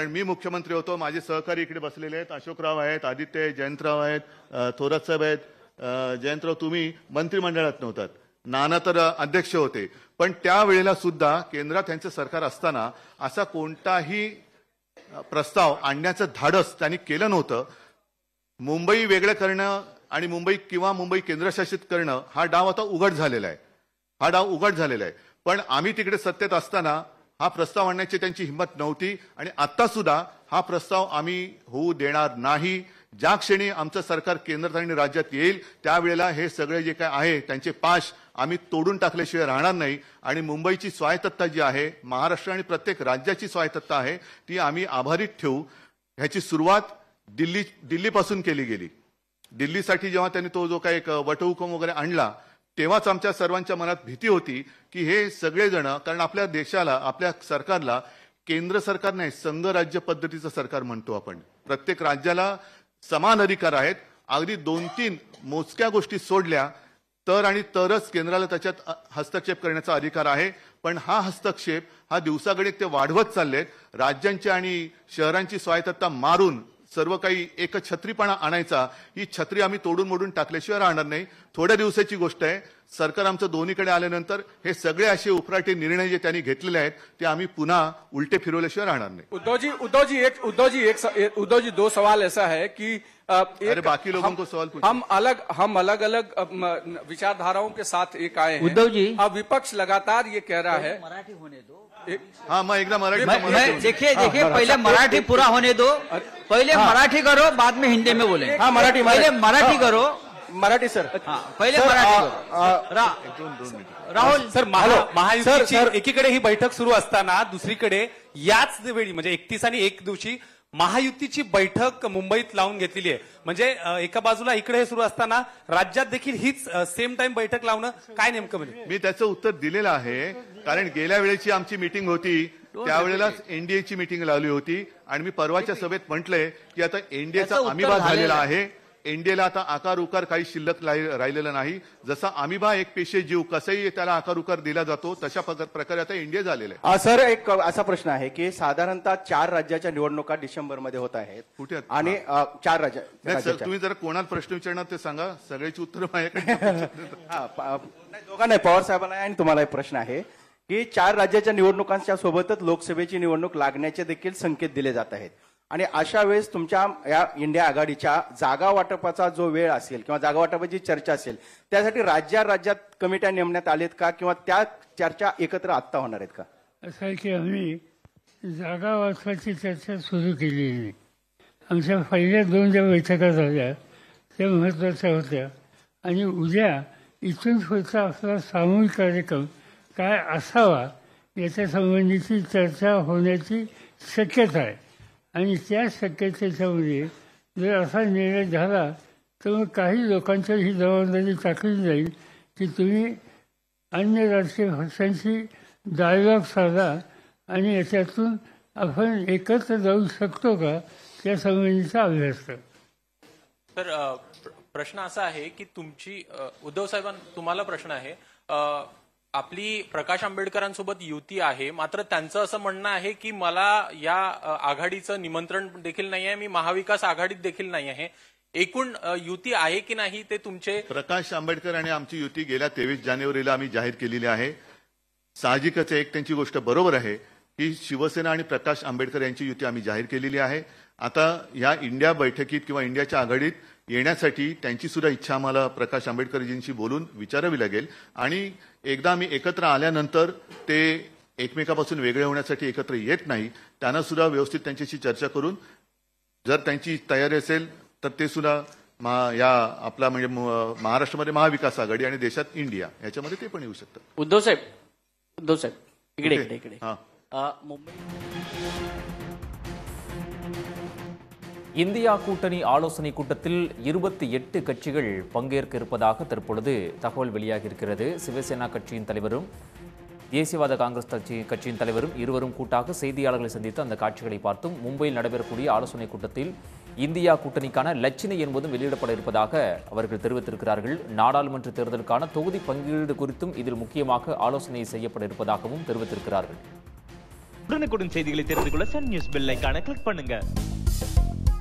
कारण मी मुख्यमंत्री होतो माझे सहकारी इकडे बसलेले आहेत अशोकराव आहेत आदित्य जयंतराव आहेत थोरात साहेब आहेत जयंतराव तुम्ही मंत्रिमंडळात नव्हतात नाना तर अध्यक्ष होते पण त्यावेळेला सुद्धा केंद्रात त्यांचं सरकार असताना असा कोणताही प्रस्ताव आणण्याचं धाडस त्यांनी केलं नव्हतं मुंबई वेगळं करणं आणि मुंबई किंवा मुंबई केंद्रशासित करणं हा डाव आता उघड झालेला आहे हा डाव उघड झालेला आहे पण आम्ही तिकडे सत्तेत असताना हा प्रस्ताव आणण्याची त्यांची हिंमत नव्हती आणि आता सुद्धा हा प्रस्ताव आम्ही होऊ देणार नाही ज्या क्षणी आमचं सरकार केंद्रात आणि राज्यात येईल त्यावेळेला हे सगळे जे काय आहे त्यांचे पाश आम्ही तोडून टाकल्याशिवाय राहणार नाही आणि मुंबईची स्वायत्तता जी आहे महाराष्ट्र आणि प्रत्येक राज्याची स्वायत्तता आहे ती आम्ही आभारीत ठेवू ह्याची सुरुवात दिल्ली दिल्लीपासून केली गेली दिल्लीसाठी जेव्हा त्यांनी तो जो काही एक वटहुकम वगैरे आणला तेव्हाच आमच्या सर्वांच्या मनात भीती होती की हे सगळेजण कारण आपल्या देशाला आपल्या सरकारला केंद्र सरकार नाही संघ राज्य पद्धतीचं सरकार म्हणतो आपण प्रत्येक राज्याला समान अधिकार आहेत अगदी दोन तीन मोजक्या गोष्टी सोडल्या तर आणि तरच केंद्राला त्याच्यात हस्तक्षेप करण्याचा अधिकार आहे पण हा हस्तक्षेप हा दिवसागणिक ते वाढवत चाललेत राज्यांची आणि शहरांची स्वायत्तता मारून सर्व काही एक छत्रीपणा आणायचा ही छत्री आम्ही तोडून मोडून टाकल्याशिवाय राहणार नाही थोड्या दिवसाची गोष्ट आहे सरकार आमचं दोन्हीकडे आल्यानंतर हे सगळे असे उपराटे निर्णय जे त्यांनी घेतलेले आहेत ते आम्ही पुन्हा उलटे फिरवल्याशिवाय राहणार नाही उद्धवजी उद्धवजी एक उद्धवजी एक उद्धवजी दो सवाल असा आहे की अरे बाकी लोगों को सवाल हम अलग हम अलग अलग विचारधाराओं के साथ एक आए हैं उद्धव जी अब विपक्ष लगातार ये कह रहा है मराठी होने दो हाँ मैं एकदम मराठी देखिए देखिए पहले मराठी पूरा होने दो पहले मराठी करो बाद में हिंदी में बोले हाँ मराठी पहले मराठी करो मराठी सर पहले मराठी राहुल सर महायुतीची एकीकडे ही बैठक सुरू असताना दुसरीकडे याच वेळी म्हणजे एकतीस आणि एक दिवशी महायुतीची बैठक मुंबईत लावून घेतलेली आहे म्हणजे एका बाजूला इकडे हे सुरू असताना राज्यात देखील हीच सेम टाइम बैठक लावणं काय नेमकं म्हणजे मी त्याचं उत्तर दिलेलं आहे कारण गेल्या वेळेची आमची मीटिंग होती त्यावेळेलाच एनडीएची मीटिंग लावली होती आणि मी परवाच्या सभेत म्हटलंय की आता एनडीएचा आम्ही झालेला आहे एनडीएला आता आकार उकार काही शिल्लक राहिलेलं नाही जसा अमिबा एक पेशे जीव कसंही त्याला आकार उकार दिला जातो तशा प्रकारे आता इंडिया झालेले आहे सर एक असा प्रश्न आहे की साधारणतः चार राज्याच्या निवडणुका डिसेंबरमध्ये होत आहेत कुठे आणि चार राज्य तुम्ही जर कोणाला प्रश्न विचारणार ते सांगा सगळ्याची उत्तर नाही पवार साहेबांना आणि तुम्हाला एक प्रश्न आहे की चार राज्याच्या निवडणुकांच्या सोबतच लोकसभेची निवडणूक लागण्याचे देखील संकेत दिले जात आहेत आणि अशा वेळेस तुमच्या या इंडिया आघाडीच्या जागा वाटपाचा जो वेळ असेल किंवा जागा वाटपाची चर्चा असेल त्यासाठी राज्या राज्यात कमिट्या नेमण्यात आलेत का किंवा त्या चर्चा एकत्र आत्ता होणार आहेत का असं आहे की आम्ही जागा वाटपाची चर्चा सुरू केली आहे आमच्या पहिल्या दोन ज्या बैठका झाल्या त्या महत्वाच्या होत्या आणि उद्या इथून पुढचा आपला सामूहिक कार्यक्रम काय असावा याच्या संबंधीची चर्चा होण्याची शक्यता आहे आणि त्या शक्यतेच्यामध्ये जर असा निर्णय झाला तर मग काही लोकांच्या ही जबाबदारी टाकली जाईल की तुम्ही अन्य राजकीय पक्षांशी डायलॉग साधा आणि याच्यातून आपण एकत्र जाऊ शकतो का त्या संबंधीचा अभ्यास कर तर प्रश्न असा आहे की तुमची उद्धव साहेबां तुम्हाला प्रश्न आहे आपली प्रकाश आंबेडकरांसोबत युती आहे मात्र त्यांचं असं म्हणणं आहे की मला या आघाडीचं निमंत्रण देखील नाही आहे मी महाविकास आघाडीत देखील नाही आहे एकूण युती आहे की नाही ते तुमचे प्रकाश आंबेडकर आणि आमची युती गेल्या तेवीस जानेवारीला आम्ही जाहीर केलेली आहे साहजिकच एक त्यांची गोष्ट बरोबर आहे की शिवसेना आणि प्रकाश आंबेडकर यांची युती आम्ही जाहीर केलेली आहे आता या इंडिया बैठकीत किंवा इंडियाच्या आघाडीत येण्यासाठी त्यांची सुद्धा इच्छा आम्हाला प्रकाश आंबेडकरजींशी बोलून विचारावी लागेल आणि एकदा आम्ही एकत्र आल्यानंतर ते एकमेकापासून वेगळे होण्यासाठी एकत्र येत नाही त्यांना सुद्धा व्यवस्थित त्यांच्याशी चर्चा करून जर त्यांची तयारी असेल तर ते सुद्धा या आपला म्हणजे महाराष्ट्रामध्ये महाविकास आघाडी आणि देशात इंडिया याच्यामध्ये ते पण येऊ शकतात उद्धव साहेब उद्धव साहेब इकडे इकडे इकडे मुंबई இந்தியா கூட்டணி ஆலோசனை கூட்டத்தில் இருபத்தி எட்டு கட்சிகள் பங்கேற்க இருப்பதாக தற்பொழுது தகவல் வெளியாகியிருக்கிறது சிவசேனா கட்சியின் தலைவரும் தேசியவாத காங்கிரஸ் கட்சி கட்சியின் தலைவரும் இருவரும் கூட்டாக செய்தியாளர்களை சந்தித்து அந்த காட்சிகளை பார்த்தும் மும்பையில் நடைபெறக்கூடிய ஆலோசனை கூட்டத்தில் இந்தியா கூட்டணிக்கான லட்சணை என்பதும் வெளியிடப்பட இருப்பதாக அவர்கள் தெரிவித்திருக்கிறார்கள் நாடாளுமன்ற தேர்தலுக்கான தொகுதி பங்கீடு குறித்தும் இதில் முக்கியமாக ஆலோசனை செய்யப்பட இருப்பதாகவும் தெரிவித்திருக்கிறார்கள் உடனுக்குடன் செய்திகளை தெரிந்து கொள்ள சன் நியூஸ் பெல் ஐக்கான கிளிக் பண்ணுங்க